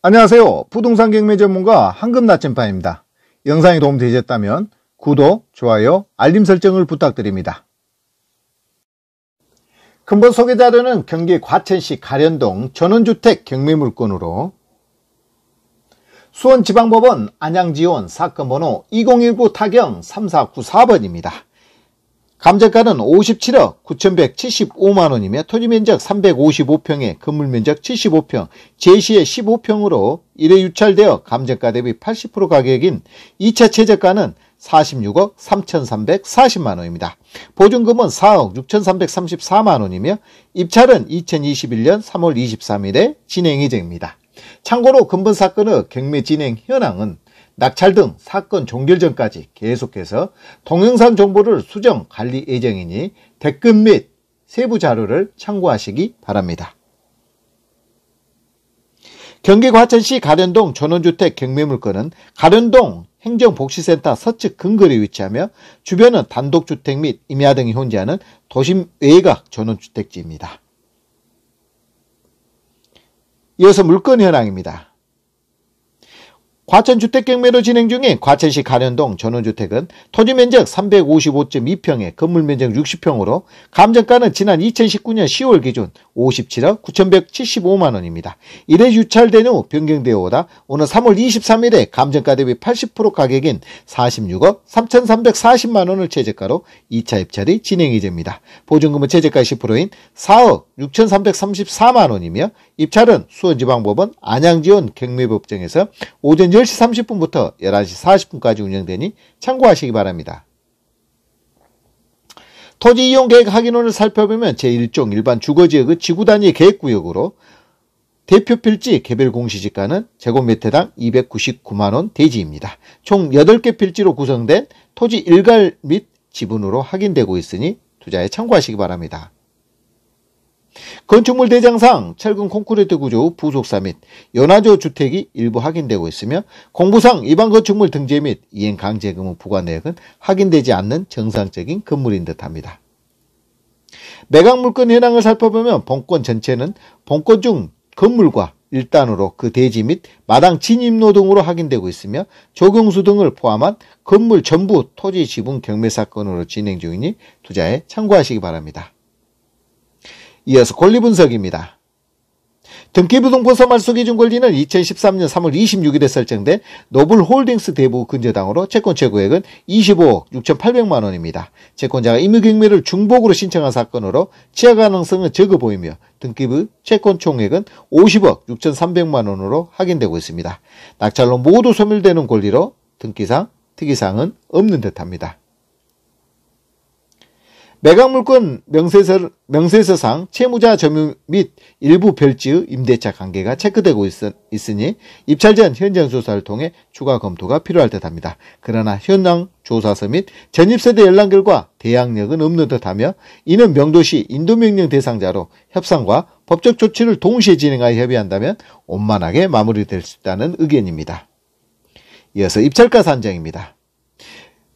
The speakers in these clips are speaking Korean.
안녕하세요. 부동산 경매 전문가 황금 나침반입니다. 영상이 도움되셨다면 구독, 좋아요, 알림 설정을 부탁드립니다. 금번 소개 자료는 경기 과천시 가련동 전원주택 경매 물건으로 수원지방법원 안양지원 사건 번호 2019 타경 3494번입니다. 감정가는 57억 9,175만원이며 토지면적 355평에 건물면적 75평, 제시의 15평으로 1회 유찰되어 감정가 대비 80% 가격인 2차 최저가는 46억 3,340만원입니다. 보증금은 4억 6,334만원이며 입찰은 2021년 3월 23일에 진행 예정입니다. 참고로 근본 사건의 경매 진행 현황은 낙찰 등 사건 종결 전까지 계속해서 동영상 정보를 수정 관리 예정이니 댓글 및 세부 자료를 참고하시기 바랍니다. 경기 과천시 가련동 전원주택 경매물건은 가련동 행정복지센터 서측 근거리 에 위치하며 주변은 단독주택 및 임야 등이 혼재하는 도심 외곽 전원주택지입니다. 이어서 물건 현황입니다. 과천 주택경매로 진행 중인 과천시 가련동 전원주택은 토지 면적 355.2평에 건물 면적 60평으로 감정가는 지난 2019년 10월 기준 57억 9,175만원입니다. 이래 유찰된 후 변경되어 오다 오는 3월 23일에 감정가 대비 80% 가격인 46억 3,340만원을 최저가로 2차 입찰이 진행이 됩니다. 보증금은 최저가 10%인 4억 6,334만원이며 입찰은 수원지방법원 안양지원 경매법정에서 오전 10시 30분부터 11시 40분까지 운영되니 참고하시기 바랍니다. 토지 이용 계획 확인원을 살펴보면 제1종 일반 주거지역의 지구단위 계획구역으로 대표 필지 개별 공시지가는 제곱미터당 299만원 대지입니다. 총 8개 필지로 구성된 토지 일괄및 지분으로 확인되고 있으니 투자에 참고하시기 바랍니다. 건축물 대장상 철근 콘크리트 구조 부속사 및 연화조 주택이 일부 확인되고 있으며 공부상 일반 건축물 등재 및 이행 강제금은 부과 내역은 확인되지 않는 정상적인 건물인 듯합니다. 매각물건 현황을 살펴보면 본권 전체는 본권 중 건물과 일단으로 그 대지 및 마당 진입로 등으로 확인되고 있으며 조경수 등을 포함한 건물 전부 토지 지분 경매 사건으로 진행 중이니 투자에 참고하시기 바랍니다. 이어서 권리 분석입니다. 등기부등본 서말 소기준 권리는 2013년 3월 26일에 설정된 노블 홀딩스 대부 근저당으로 채권 최고액은 25억 6,800만 원입니다. 채권자가 임의경매를 중복으로 신청한 사건으로 취하 가능성은 적어 보이며 등기부 채권 총액은 50억 6,300만 원으로 확인되고 있습니다. 낙찰로 모두 소멸되는 권리로 등기상, 특이사항은 없는 듯합니다. 매각물권 명세서, 명세서상 채무자 점유 및 일부 별지의 임대차 관계가 체크되고 있, 으니 입찰 전 현장 조사를 통해 추가 검토가 필요할 듯합니다. 그러나 현장 조사서 및 전입세대 연락 결과 대항력은 없는 듯하며 이는 명도시 인도명령 대상자로 협상과 법적 조치를 동시에 진행하여 협의한다면 원만하게 마무리될 수 있다는 의견입니다. 이어서 입찰가 산정입니다.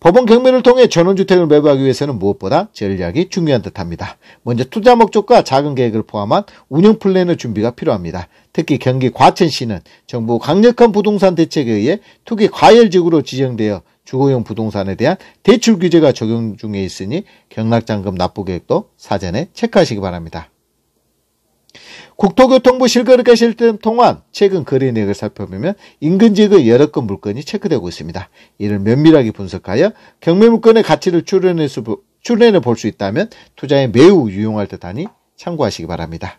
법원 경매를 통해 전원주택을 매부하기 위해서는 무엇보다 전략이 중요한 듯합니다. 먼저 투자 목적과 작은 계획을 포함한 운영 플랜의 준비가 필요합니다. 특히 경기 과천시는 정부 강력한 부동산 대책에 의해 투기 과열지구로 지정되어 주거용 부동산에 대한 대출 규제가 적용 중에 있으니 경락잔금 납부 계획도 사전에 체크하시기 바랍니다. 국토교통부 실거래가실 등 통한 최근 거래 내역을 살펴보면 인근 지역의 여러 건 물건이 체크되고 있습니다. 이를 면밀하게 분석하여 경매 물건의 가치를 추론해 볼 수 있다면 투자에 매우 유용할 듯하니 참고하시기 바랍니다.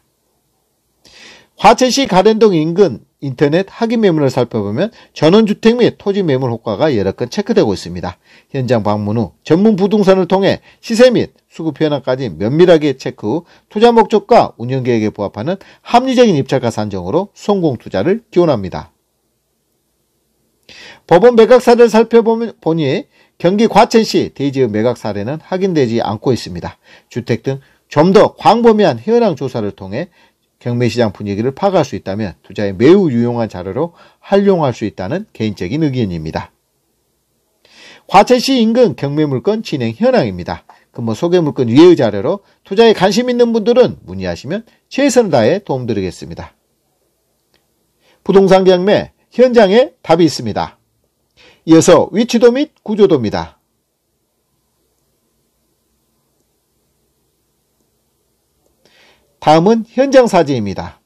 화천시 가랜동 인근 인터넷 확인 매물을 살펴보면 전원주택 및 토지 매물 효과가 여러 건 체크되고 있습니다. 현장 방문 후 전문 부동산을 통해 시세 및 수급 현황까지 면밀하게 체크 후 투자 목적과 운영계획에 부합하는 합리적인 입찰가 산정으로 성공 투자를 기원합니다. 법원 매각 사례를 살펴보니 경기 과천시 대지의 매각 사례는 확인되지 않고 있습니다. 주택 등 좀 더 광범위한 현황 조사를 통해 경매시장 분위기를 파악할 수 있다면 투자에 매우 유용한 자료로 활용할 수 있다는 개인적인 의견입니다. 과천시 인근 경매물건 진행 현황입니다. 근무 소개물건 위의 자료로 투자에 관심 있는 분들은 문의하시면 최선을 다해 도움드리겠습니다. 부동산 경매 현장에 답이 있습니다. 이어서 위치도 및 구조도입니다. 다음은 현장 사진입니다.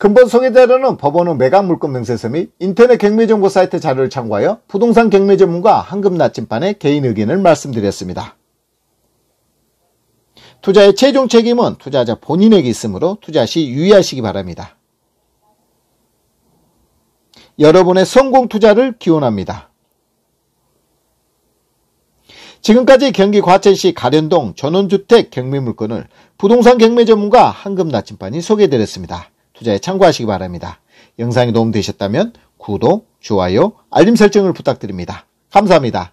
근본 소개자료는 법원은 매각물권 명세서 및 인터넷 경매정보 사이트 자료를 참고하여 부동산 경매 전문가 황금 나침반의 개인 의견을 말씀드렸습니다. 투자의 최종 책임은 투자자 본인에게 있으므로 투자 시 유의하시기 바랍니다. 여러분의 성공 투자를 기원합니다. 지금까지 경기 과천시 가련동 전원주택 경매 물건을 부동산 경매 전문가 황금 나침반이 소개해드렸습니다. 투자에 참고하시기 바랍니다. 영상이 도움되셨다면 구독, 좋아요, 알림 설정을 부탁드립니다. 감사합니다.